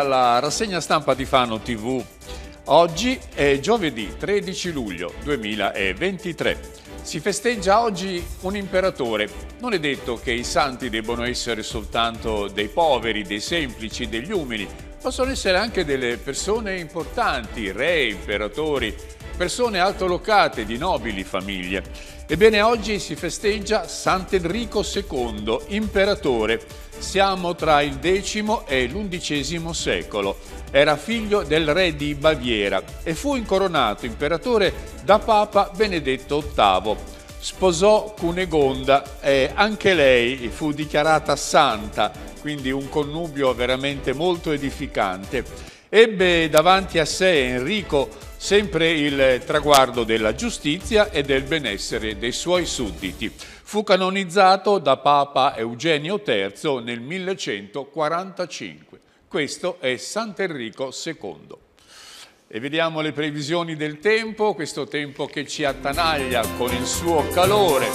Alla rassegna stampa di Fano TV oggi è giovedì 13 luglio 2023. Si festeggia oggi un imperatore. Non è detto che i santi debbano essere soltanto dei poveri, dei semplici, degli umili. Possono essere anche delle persone importanti, re, imperatori, persone altolocate di nobili famiglie. Ebbene, oggi si festeggia Sant'Enrico II, imperatore. Siamo tra il X e l'undicesimo secolo. Era figlio del re di Baviera e fu incoronato imperatore da Papa Benedetto VIII. Sposò Cunegonda e anche lei fu dichiarata santa, quindi un connubio veramente molto edificante. Ebbe davanti a sé Enrico sempre il traguardo della giustizia e del benessere dei suoi sudditi. Fu canonizzato da Papa Eugenio III nel 1145. Questo è Sant'Enrico II. E vediamo le previsioni del tempo, questo tempo che ci attanaglia con il suo calore.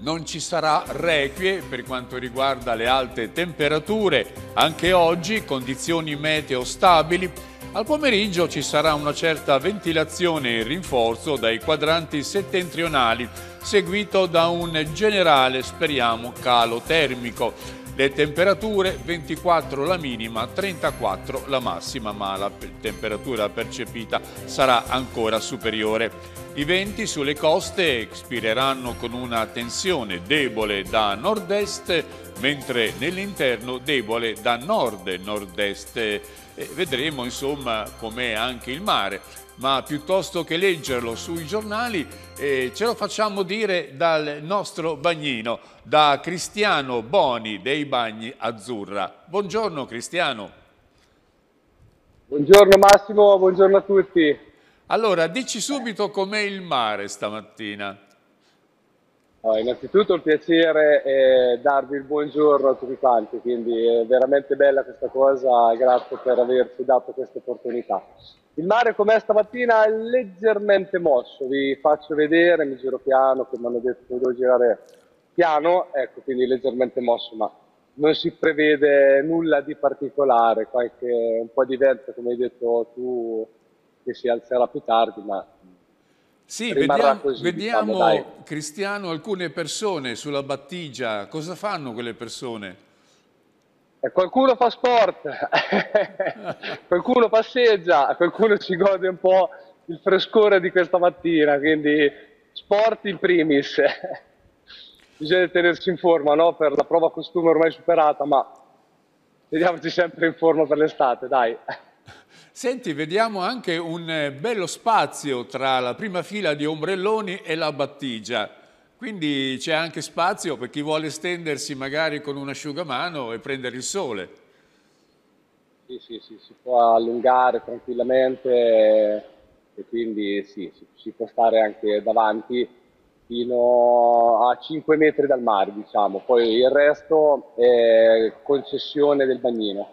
Non ci sarà requie per quanto riguarda le alte temperature, anche oggi condizioni meteo stabili, al pomeriggio ci sarà una certa ventilazione e rinforzo dai quadranti settentrionali, seguito da un generale, speriamo, calo termico. Le temperature 24 la minima, 34 la massima, ma la temperatura percepita sarà ancora superiore. I venti sulle coste espireranno con una tensione debole da nord-est mentre nell'interno debole da nord-nord-est. vedremo insomma com'è anche il mare, ma piuttosto che leggerlo sui giornali eh, ce lo facciamo dire dal nostro bagnino, da Cristiano Boni dei Bagni Azzurra. Buongiorno Cristiano. Buongiorno Massimo, buongiorno a tutti. Allora, dici subito com'è il mare stamattina. Allora, innanzitutto il piacere è darvi il buongiorno a tutti quanti, quindi è veramente bella questa cosa, grazie per averci dato questa opportunità. Il mare com'è stamattina è leggermente mosso, vi faccio vedere, mi giro piano, come hanno detto devo girare piano, ecco quindi leggermente mosso, ma non si prevede nulla di particolare, qualche, un po' di vento come hai detto tu che si alzerà più tardi, ma sì, vediamo, così, diciamo, vediamo diciamo, Cristiano alcune persone sulla battigia, cosa fanno quelle persone? Eh, qualcuno fa sport, qualcuno passeggia, qualcuno si gode un po' il frescore di questa mattina, quindi sport in primis. Bisogna tenersi in forma no? per la prova costume ormai superata, ma vediamoci sempre in forma per l'estate, dai. Senti, vediamo anche un eh, bello spazio tra la prima fila di ombrelloni e la battigia. Quindi c'è anche spazio per chi vuole stendersi magari con un asciugamano e prendere il sole. Sì, sì, sì si può allungare tranquillamente e quindi sì, si può stare anche davanti fino a 5 metri dal mare, diciamo. Poi il resto è concessione del bagnino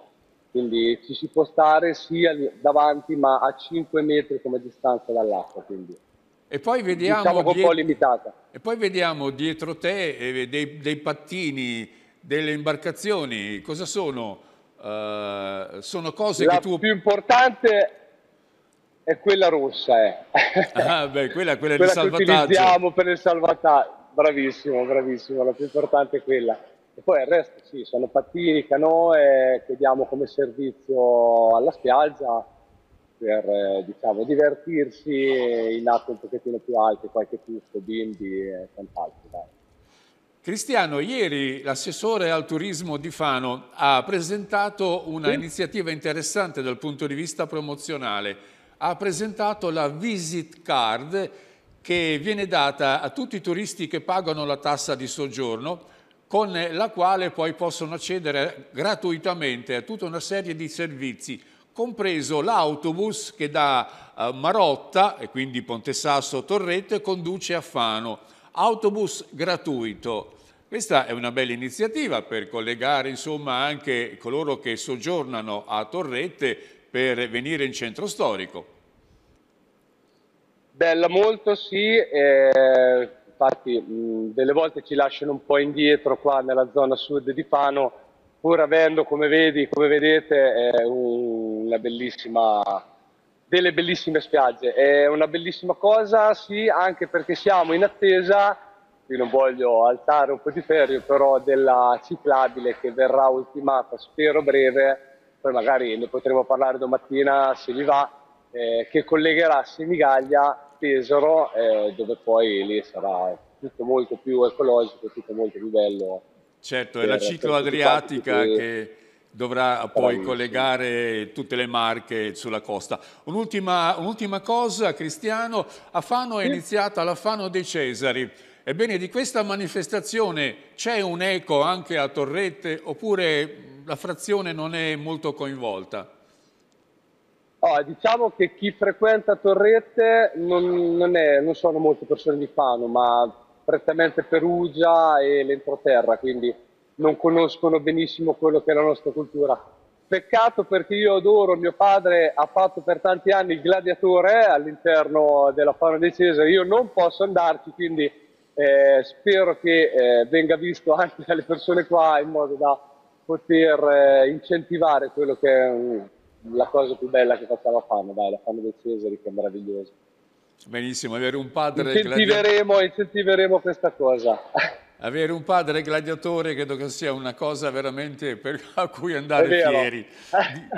quindi ci si può stare sia davanti ma a 5 metri come distanza dall'acqua. E poi diciamo vediamo, diciamo un dietro, po' limitata. E poi vediamo dietro te eh, dei, dei pattini, delle imbarcazioni, cosa sono? Uh, sono cose La che tu... La più importante è quella rossa, eh. ah, beh, quella, quella, quella, di salvataggio. Quella che utilizziamo per il salvataggio, bravissimo, bravissimo, la più importante è quella. E poi il resto sì, sono pattini, canoe che diamo come servizio alla spiaggia per eh, diciamo, divertirsi in acque un pochettino più alte, qualche tuffo, bimbi e quant'altro. Dai. Cristiano, ieri l'assessore al turismo di Fano ha presentato una sì. iniziativa interessante dal punto di vista promozionale. Ha presentato la Visit Card che viene data a tutti i turisti che pagano la tassa di soggiorno con la quale poi possono accedere gratuitamente a tutta una serie di servizi, compreso l'autobus che da eh, Marotta, e quindi Pontesasso Torrette, conduce a Fano. Autobus gratuito. Questa è una bella iniziativa per collegare insomma, anche coloro che soggiornano a Torrette per venire in centro storico. Bella molto, sì. Eh infatti mh, delle volte ci lasciano un po' indietro qua nella zona sud di Fano, pur avendo, come, vedi, come vedete, eh, bellissima, delle bellissime spiagge. È una bellissima cosa, sì, anche perché siamo in attesa, qui non voglio alzare un po' di ferro, però della ciclabile che verrà ultimata, spero breve, poi magari ne potremo parlare domattina se vi va, eh, che collegherà Semigaglia Pesaro, eh, dove poi lì sarà tutto molto più ecologico, tutto molto più bello. Certo, è la ciclo adriatica che... dovrà poi collegare tutte le marche sulla costa. Un'ultima, un cosa, Cristiano, a Fano è iniziata la Fano dei Cesari. Ebbene, di questa manifestazione c'è un eco anche a Torrette oppure la frazione non è molto coinvolta? Oh, diciamo che chi frequenta Torrette non, non, è, non, sono molte persone di Fano, ma prettamente Perugia e l'entroterra, quindi non conoscono benissimo quello che è la nostra cultura. Peccato perché io adoro, mio padre ha fatto per tanti anni il gladiatore all'interno della Fano dei Cesare, io non posso andarci, quindi eh, spero che eh, venga visto anche dalle persone qua in modo da poter eh, incentivare quello che è un, la cosa più bella che facciamo a Fano, dai, la Fano del Cesare che è meravigliosa. Benissimo, avere un padre... Incentiveremo, gladiatore... incentiveremo questa cosa. Avere un padre gladiatore credo che sia una cosa veramente per... a cui andare fieri.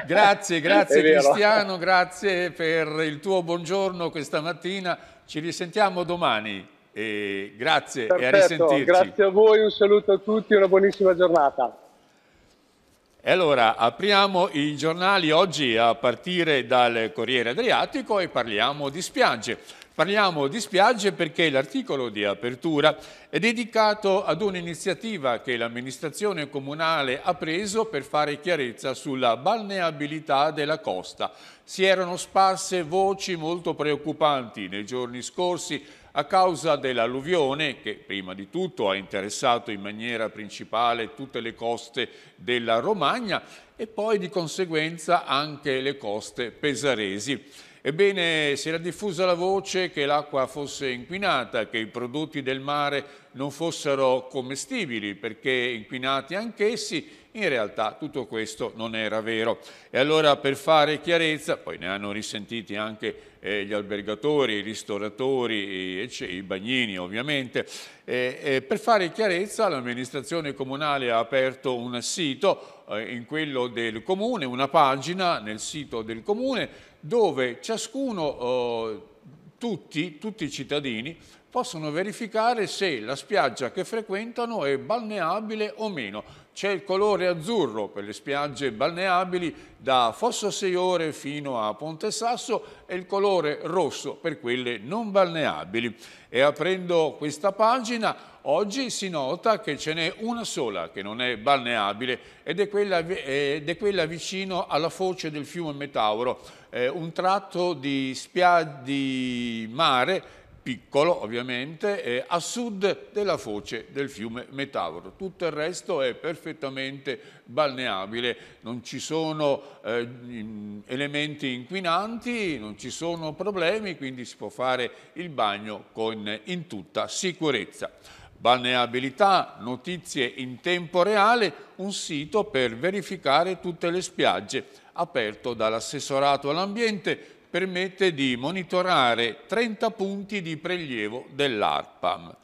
Grazie, grazie Cristiano, grazie per il tuo buongiorno questa mattina. Ci risentiamo domani. E grazie Perfetto, e a risentirci. Grazie a voi, un saluto a tutti una buonissima giornata. E allora apriamo i giornali oggi a partire dal Corriere Adriatico e parliamo di spiagge. Parliamo di spiagge perché l'articolo di apertura è dedicato ad un'iniziativa che l'amministrazione comunale ha preso per fare chiarezza sulla balneabilità della costa. Si erano sparse voci molto preoccupanti nei giorni scorsi a causa dell'alluvione che prima di tutto ha interessato in maniera principale tutte le coste della Romagna e poi di conseguenza anche le coste pesaresi. Ebbene, si era diffusa la voce che l'acqua fosse inquinata, che i prodotti del mare non fossero commestibili perché inquinati anch'essi in realtà tutto questo non era vero. E allora per fare chiarezza, poi ne hanno risentiti anche eh, gli albergatori, i ristoratori, i, bagnini ovviamente. Eh, eh, per fare chiarezza l'amministrazione comunale ha aperto un sito eh, in quello del comune, una pagina nel sito del comune dove ciascuno, oh, tutti, tutti i cittadini possono verificare se la spiaggia che frequentano è balneabile o meno c'è il colore azzurro per le spiagge balneabili da Fosso Seiore fino a Ponte Sasso e il colore rosso per quelle non balneabili. E aprendo questa pagina oggi si nota che ce n'è una sola che non è balneabile ed è quella, ed è quella vicino alla foce del fiume Metauro, eh, un tratto di, di mare piccolo ovviamente, eh, a sud della foce del fiume Metavoro. Tutto il resto è perfettamente balneabile, non ci sono eh, elementi inquinanti, non ci sono problemi, quindi si può fare il bagno con, in tutta sicurezza. Balneabilità, notizie in tempo reale, un sito per verificare tutte le spiagge aperto dall'assessorato all'ambiente permette di monitorare 30 punti di prelievo dell'ARPAM.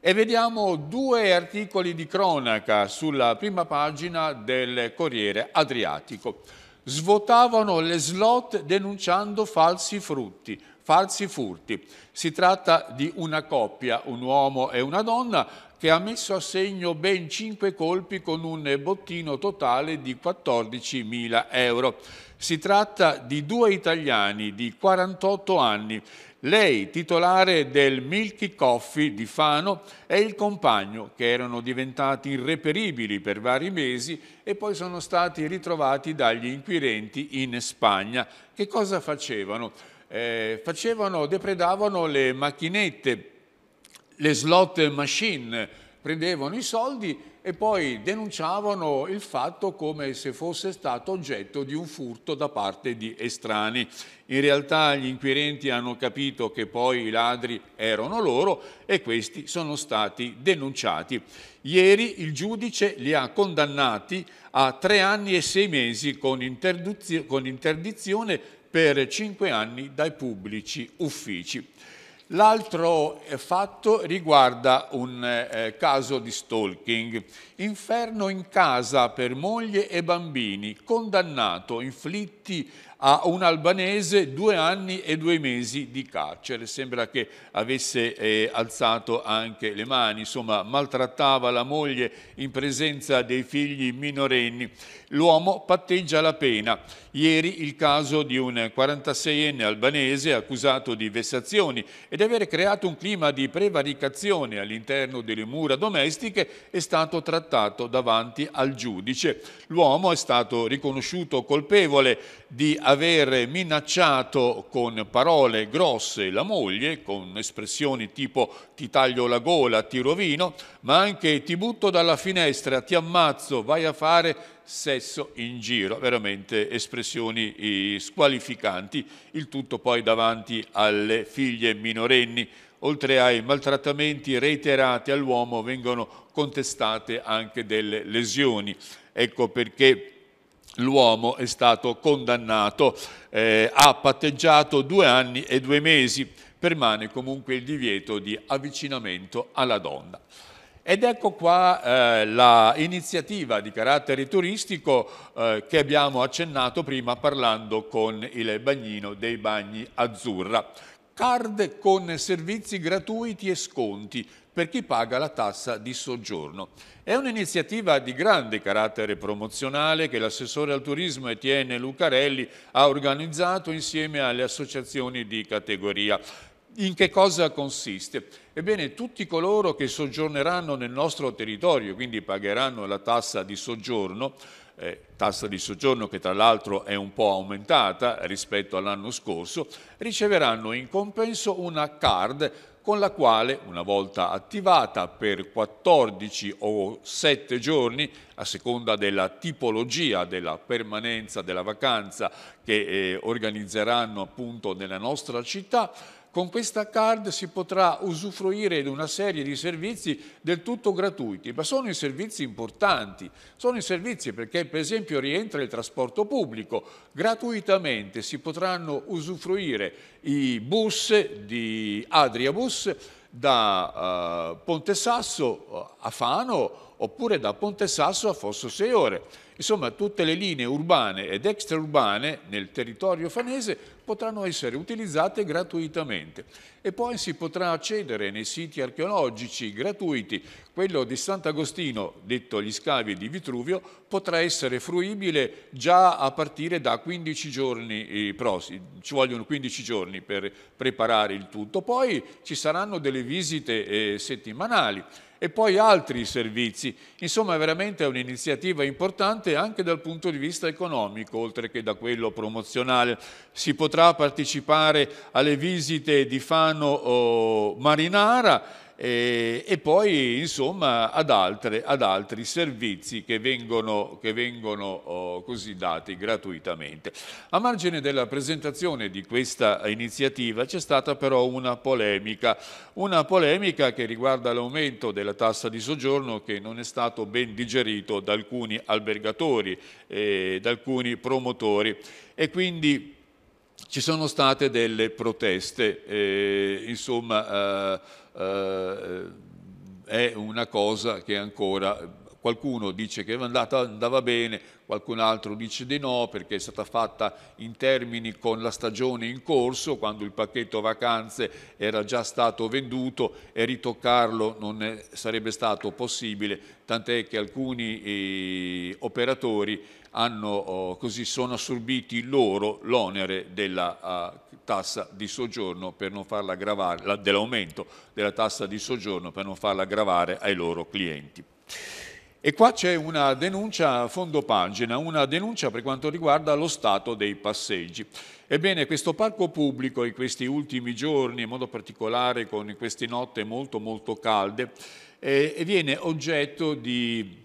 E vediamo due articoli di cronaca sulla prima pagina del Corriere Adriatico. Svuotavano le slot denunciando falsi frutti, falsi furti. Si tratta di una coppia, un uomo e una donna, che ha messo a segno ben 5 colpi con un bottino totale di 14.000 euro. Si tratta di due italiani di 48 anni, lei titolare del Milky Coffee di Fano e il compagno che erano diventati irreperibili per vari mesi e poi sono stati ritrovati dagli inquirenti in Spagna. Che cosa facevano? Eh, facevano, depredavano le macchinette, le slot machine, prendevano i soldi e poi denunciavano il fatto come se fosse stato oggetto di un furto da parte di estranei. In realtà gli inquirenti hanno capito che poi i ladri erano loro e questi sono stati denunciati. Ieri il giudice li ha condannati a tre anni e sei mesi con, con interdizione per cinque anni dai pubblici uffici. L'altro eh, fatto riguarda un eh, eh, caso di stalking. Inferno in casa per moglie e bambini, condannato, inflitti a un albanese due anni e due mesi di carcere. Sembra che avesse eh, alzato anche le mani, insomma maltrattava la moglie in presenza dei figli minorenni. L'uomo patteggia la pena. Ieri il caso di un 46enne albanese accusato di vessazioni e di aver creato un clima di prevaricazione all'interno delle mura domestiche è stato trattato davanti al giudice. L'uomo è stato riconosciuto colpevole di aver minacciato con parole grosse la moglie, con espressioni tipo ti taglio la gola, ti rovino, ma anche ti butto dalla finestra, ti ammazzo, vai a fare sesso in giro, veramente espressioni squalificanti, il tutto poi davanti alle figlie minorenni. Oltre ai maltrattamenti reiterati all'uomo vengono contestate anche delle lesioni. Ecco perché l'uomo è stato condannato, eh, ha patteggiato due anni e due mesi, permane comunque il divieto di avvicinamento alla donna. Ed ecco qua eh, l'iniziativa di carattere turistico eh, che abbiamo accennato prima parlando con il bagnino dei bagni azzurra. Card con servizi gratuiti e sconti, per chi paga la tassa di soggiorno. È un'iniziativa di grande carattere promozionale che l'assessore al turismo Etienne Lucarelli ha organizzato insieme alle associazioni di categoria. In che cosa consiste? Ebbene, tutti coloro che soggiorneranno nel nostro territorio, quindi pagheranno la tassa di soggiorno, eh, tassa di soggiorno che tra l'altro è un po' aumentata rispetto all'anno scorso, riceveranno in compenso una card con la quale, una volta attivata per 14 o 7 giorni, a seconda della tipologia della permanenza della vacanza che eh, organizzeranno appunto nella nostra città, con questa card si potrà usufruire di una serie di servizi del tutto gratuiti, ma sono i servizi importanti, sono i servizi perché per esempio rientra il trasporto pubblico, gratuitamente si potranno usufruire i bus di Adriabus da eh, Ponte Sasso eh, a Fano oppure da Ponte Sasso a Fosso Seore. Insomma, tutte le linee urbane ed extraurbane nel territorio fanese potranno essere utilizzate gratuitamente e poi si potrà accedere nei siti archeologici gratuiti. Quello di Sant'Agostino, detto gli scavi di Vitruvio, potrà essere fruibile già a partire da 15 giorni eh, prossimi. Ci vogliono 15 giorni per preparare il tutto. Poi ci saranno delle visite eh, settimanali e poi altri servizi. Insomma, veramente è un'iniziativa importante anche dal punto di vista economico, oltre che da quello promozionale. Si potrà partecipare alle visite di Fano oh, Marinara e, e poi insomma ad, altre, ad, altri servizi che vengono, che vengono oh, così dati gratuitamente. A margine della presentazione di questa iniziativa c'è stata però una polemica, una polemica che riguarda l'aumento della tassa di soggiorno che non è stato ben digerito da alcuni albergatori, eh, da alcuni promotori e quindi ci sono state delle proteste, eh, insomma eh, eh, è una cosa che ancora qualcuno dice che andata, andava bene, qualcun altro dice di no perché è stata fatta in termini con la stagione in corso, quando il pacchetto vacanze era già stato venduto e ritoccarlo non sarebbe stato possibile, tant'è che alcuni eh, operatori hanno, oh, così sono assorbiti loro l'onere della uh, tassa di soggiorno per non farla gravare, dell'aumento della tassa di soggiorno per non farla gravare ai loro clienti. E qua c'è una denuncia a fondo pagina, una denuncia per quanto riguarda lo stato dei passeggi. Ebbene, questo parco pubblico in questi ultimi giorni, in modo particolare con queste notte molto molto calde, eh, viene oggetto di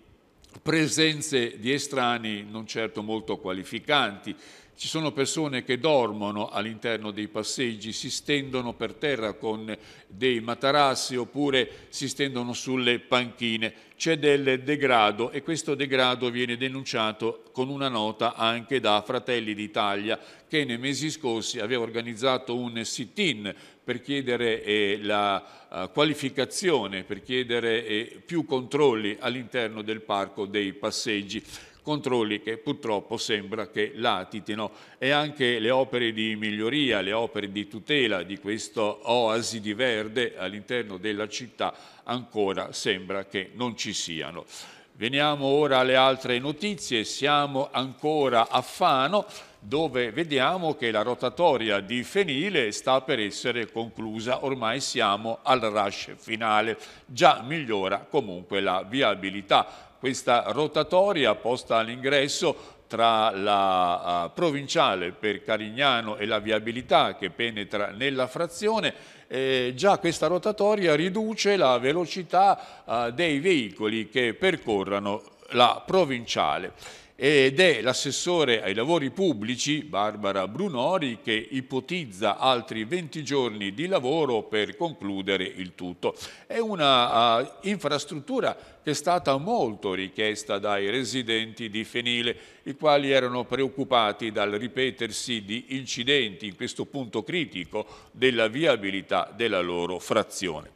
presenze di estranei non certo molto qualificanti. Ci sono persone che dormono all'interno dei passeggi, si stendono per terra con dei matarassi oppure si stendono sulle panchine. C'è del degrado e questo degrado viene denunciato con una nota anche da Fratelli d'Italia che nei mesi scorsi aveva organizzato un sit-in per chiedere eh, la uh, qualificazione, per chiedere eh, più controlli all'interno del parco dei passeggi controlli che purtroppo sembra che latitino e anche le opere di miglioria, le opere di tutela di questo oasi di verde all'interno della città ancora sembra che non ci siano. Veniamo ora alle altre notizie, siamo ancora a Fano dove vediamo che la rotatoria di Fenile sta per essere conclusa, ormai siamo al rush finale, già migliora comunque la viabilità. Questa rotatoria posta all'ingresso tra la uh, provinciale per Carignano e la viabilità che penetra nella frazione, eh, già questa rotatoria riduce la velocità uh, dei veicoli che percorrono la provinciale ed è l'assessore ai lavori pubblici Barbara Brunori che ipotizza altri 20 giorni di lavoro per concludere il tutto. È una uh, infrastruttura che è stata molto richiesta dai residenti di Fenile, i quali erano preoccupati dal ripetersi di incidenti in questo punto critico della viabilità della loro frazione.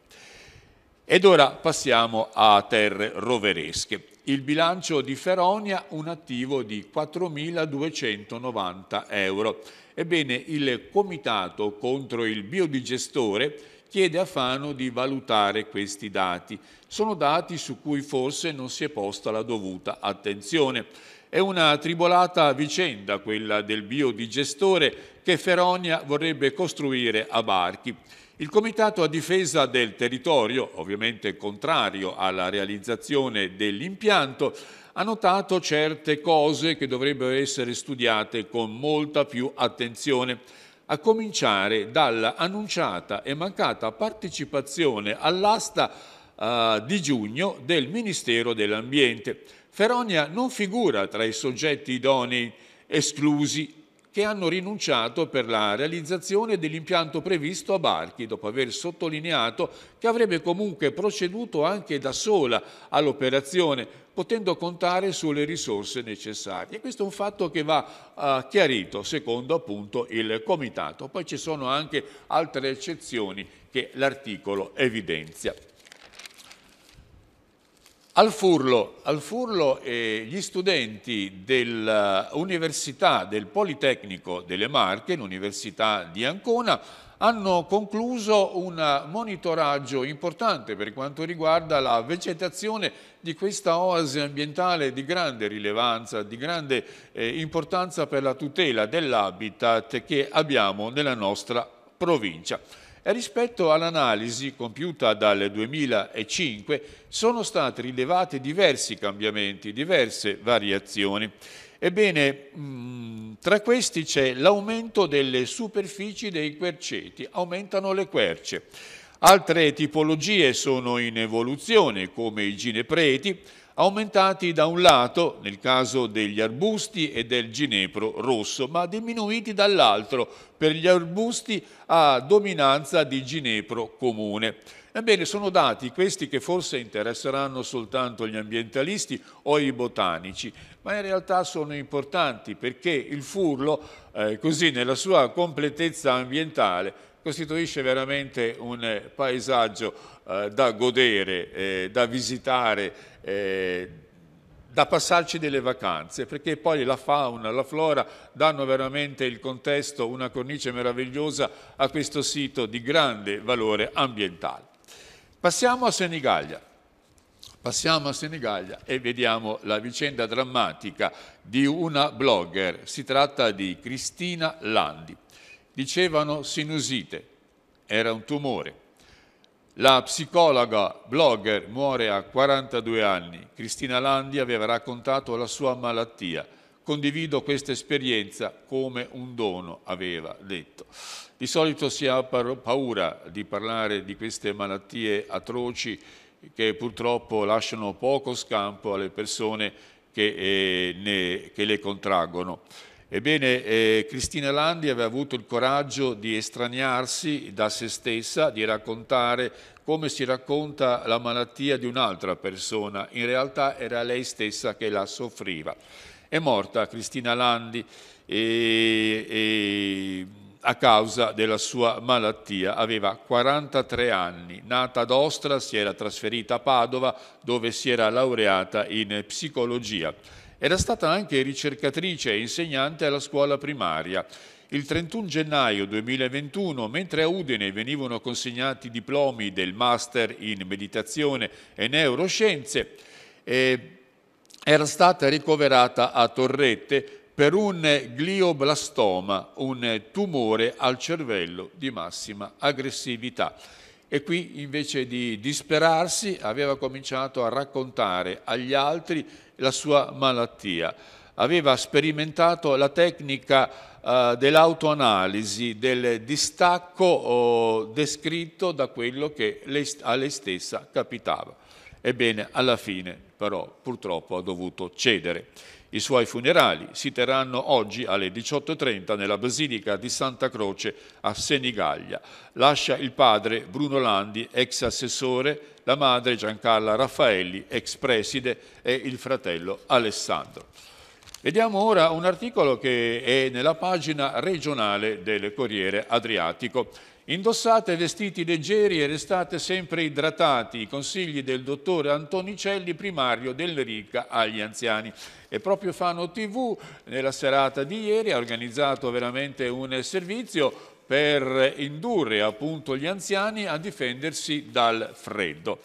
Ed ora passiamo a terre roveresche il bilancio di Feronia un attivo di 4.290 euro. Ebbene, il Comitato contro il biodigestore chiede a Fano di valutare questi dati. Sono dati su cui forse non si è posta la dovuta attenzione. È una tribolata vicenda quella del biodigestore che Feronia vorrebbe costruire a Barchi. Il Comitato a difesa del territorio, ovviamente contrario alla realizzazione dell'impianto, ha notato certe cose che dovrebbero essere studiate con molta più attenzione, a cominciare dall'annunciata e mancata partecipazione all'asta eh, di giugno del Ministero dell'Ambiente. Feronia non figura tra i soggetti idonei esclusi che hanno rinunciato per la realizzazione dell'impianto previsto a Barchi, dopo aver sottolineato che avrebbe comunque proceduto anche da sola all'operazione, potendo contare sulle risorse necessarie. questo è un fatto che va uh, chiarito secondo appunto il Comitato. Poi ci sono anche altre eccezioni che l'articolo evidenzia. Al Furlo, al Furlo eh, gli studenti dell'Università del Politecnico delle Marche, l'Università di Ancona, hanno concluso un monitoraggio importante per quanto riguarda la vegetazione di questa oasi ambientale di grande rilevanza, di grande eh, importanza per la tutela dell'habitat che abbiamo nella nostra provincia rispetto all'analisi compiuta dal 2005 sono stati rilevati diversi cambiamenti, diverse variazioni. Ebbene, mm, tra questi c'è l'aumento delle superfici dei querceti, aumentano le querce. Altre tipologie sono in evoluzione, come i ginepreti, aumentati da un lato, nel caso degli arbusti e del ginepro rosso, ma diminuiti dall'altro per gli arbusti a dominanza di ginepro comune. Ebbene, sono dati questi che forse interesseranno soltanto gli ambientalisti o i botanici, ma in realtà sono importanti perché il furlo, eh, così nella sua completezza ambientale, costituisce veramente un eh, paesaggio eh, da godere, eh, da visitare, eh, da passarci delle vacanze, perché poi la fauna, la flora danno veramente il contesto, una cornice meravigliosa a questo sito di grande valore ambientale. Passiamo a Senigallia. Passiamo a Senigallia e vediamo la vicenda drammatica di una blogger. Si tratta di Cristina Landi dicevano sinusite, era un tumore. La psicologa blogger muore a 42 anni. Cristina Landi aveva raccontato la sua malattia. Condivido questa esperienza come un dono, aveva detto. Di solito si ha paura di parlare di queste malattie atroci che purtroppo lasciano poco scampo alle persone che, eh, ne, che le contraggono. Ebbene, eh, Cristina Landi aveva avuto il coraggio di estraniarsi da se stessa, di raccontare come si racconta la malattia di un'altra persona. In realtà era lei stessa che la soffriva. È morta Cristina Landi e, e a causa della sua malattia. Aveva 43 anni, nata ad Ostra, si era trasferita a Padova dove si era laureata in psicologia. Era stata anche ricercatrice e insegnante alla scuola primaria. Il 31 gennaio 2021, mentre a Udine venivano consegnati diplomi del Master in Meditazione e Neuroscienze, eh, era stata ricoverata a Torrette per un glioblastoma, un tumore al cervello di massima aggressività. E qui invece di disperarsi aveva cominciato a raccontare agli altri la sua malattia. Aveva sperimentato la tecnica eh, dell'autoanalisi, del distacco oh, descritto da quello che le, a lei stessa capitava. Ebbene, alla fine però purtroppo ha dovuto cedere. I suoi funerali si terranno oggi alle 18.30 nella Basilica di Santa Croce a Senigallia. Lascia il padre Bruno Landi, ex assessore la madre Giancarla Raffaelli, ex preside, e il fratello Alessandro. Vediamo ora un articolo che è nella pagina regionale del Corriere Adriatico. Indossate vestiti leggeri e restate sempre idratati, i consigli del dottore Antonicelli, primario dell'Erica agli anziani. E proprio Fano TV, nella serata di ieri, ha organizzato veramente un servizio per indurre appunto gli anziani a difendersi dal freddo.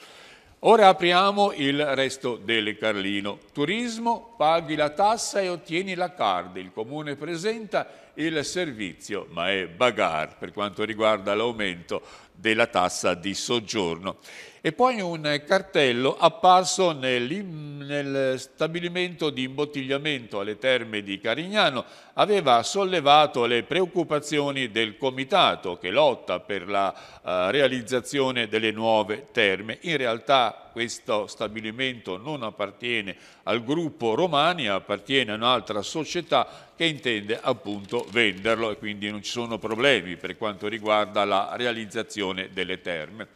Ora apriamo il resto del Carlino. Turismo, paghi la tassa e ottieni la card. Il comune presenta il servizio, ma è bagar per quanto riguarda l'aumento della tassa di soggiorno. E poi un cartello apparso nel stabilimento di imbottigliamento alle terme di Carignano aveva sollevato le preoccupazioni del comitato che lotta per la uh, realizzazione delle nuove terme. In realtà questo stabilimento non appartiene al gruppo Romani, appartiene a un'altra società che intende appunto venderlo e quindi non ci sono problemi per quanto riguarda la realizzazione delle terme.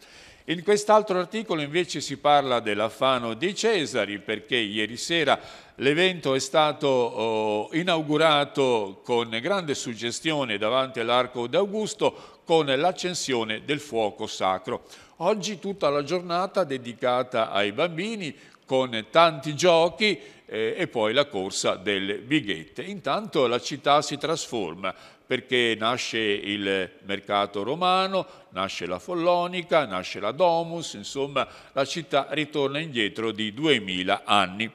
In quest'altro articolo invece si parla dell'Affano dei Cesari perché ieri sera l'evento è stato oh, inaugurato con grande suggestione davanti all'Arco d'Augusto con l'accensione del fuoco sacro. Oggi tutta la giornata dedicata ai bambini con tanti giochi eh, e poi la corsa delle bighette. Intanto la città si trasforma perché nasce il mercato romano, nasce la Follonica, nasce la Domus, insomma la città ritorna indietro di 2000 anni.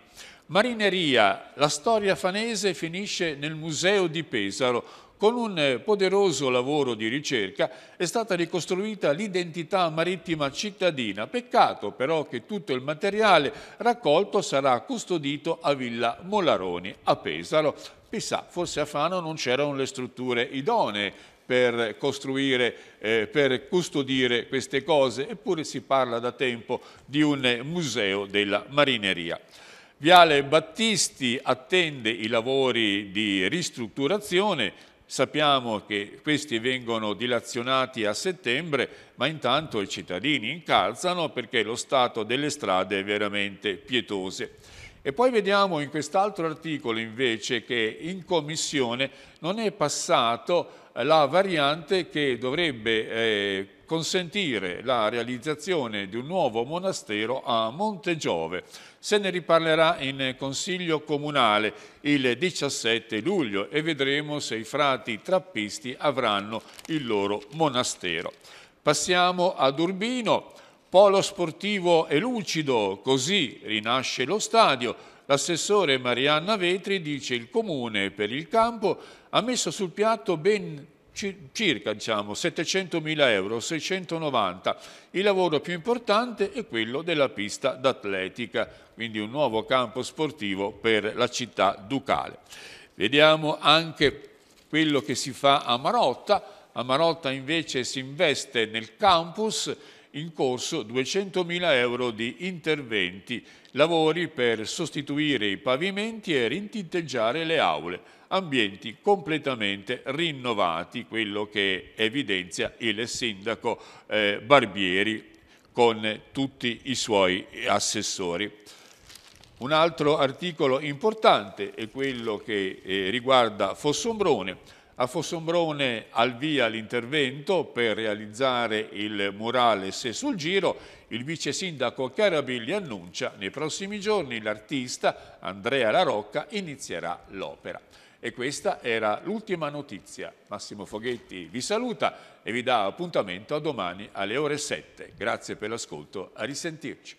Marineria, la storia fanese finisce nel museo di Pesaro con un eh, poderoso lavoro di ricerca è stata ricostruita l'identità marittima cittadina. Peccato però che tutto il materiale raccolto sarà custodito a Villa Molaroni a Pesaro. Chissà, forse a Fano non c'erano le strutture idonee per costruire, eh, per custodire queste cose, eppure si parla da tempo di un museo della marineria. Viale Battisti attende i lavori di ristrutturazione, sappiamo che questi vengono dilazionati a settembre, ma intanto i cittadini incalzano perché lo stato delle strade è veramente pietoso. E poi vediamo in quest'altro articolo invece che in commissione non è passato eh, la variante che dovrebbe eh, consentire la realizzazione di un nuovo monastero a Montegiove. Se ne riparlerà in Consiglio Comunale il 17 luglio e vedremo se i frati trappisti avranno il loro monastero. Passiamo ad Urbino. Polo sportivo e lucido, così rinasce lo stadio. L'assessore Marianna Vetri dice il comune per il campo ha messo sul piatto ben circa diciamo, 700.000 euro, 690. Il lavoro più importante è quello della pista d'atletica, quindi un nuovo campo sportivo per la città ducale. Vediamo anche quello che si fa a Marotta. A Marotta invece si investe nel campus in corso 200.000 euro di interventi, lavori per sostituire i pavimenti e rintinteggiare le aule ambienti completamente rinnovati, quello che evidenzia il sindaco eh, Barbieri con tutti i suoi assessori. Un altro articolo importante è quello che eh, riguarda Fossombrone. A Fossombrone al via l'intervento per realizzare il murale Se sul giro, il vice sindaco Carabilli annuncia nei prossimi giorni l'artista Andrea La Rocca inizierà l'opera. E questa era l'ultima notizia. Massimo Foghetti vi saluta e vi dà appuntamento a domani alle ore 7. Grazie per l'ascolto, a risentirci.